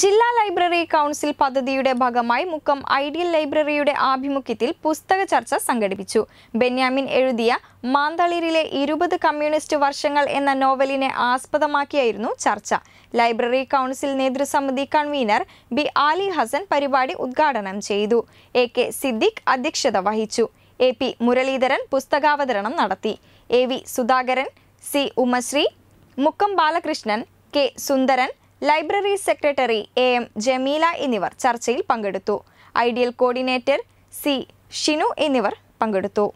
ജില്ലാ library council പദ്ധതിയുടെ ഭാഗമായി മുക്കം ഐഡിയൽ ലൈബ്രറിയുടെ ആഭിമുഖ്യത്തിൽ പുസ്തക ചർച്ച സംഘടിപ്പിച്ചു ബെന്യാമിൻ എഴുതിയ മാന്തളിരിലെ ഇരുപത് കമ്മ്യൂണിസ്റ്റ് വർഷങ്ങൾ എന്ന നോവലിനെ ആസ്പദമാക്കിയായിരുന്നു ചർച്ച ലൈബ്രറി കൗൺസിൽ നേതൃസമിതി കൺവീനർ ബി ആലി ഹസൻ പരിപാടി ഉദ്ഘാടനം ചെയ്തു എ കെ സിദ്ദിഖ് അധ്യക്ഷത വഹിച്ചു എ പി മുരളീധരൻ പുസ്തകാവതരണം നടത്തി A V Sudhakaran C Umasree Mukkam Balakrishnan K Sundaran library secretary A M Jameela എന്നിവർ ചർച്ചയിൽ പങ്കെടുത്തു ഐഡിയൽ കോർഡിനേറ്റർ സി ഷിനു എന്നിവർ പങ്കെടുത്തു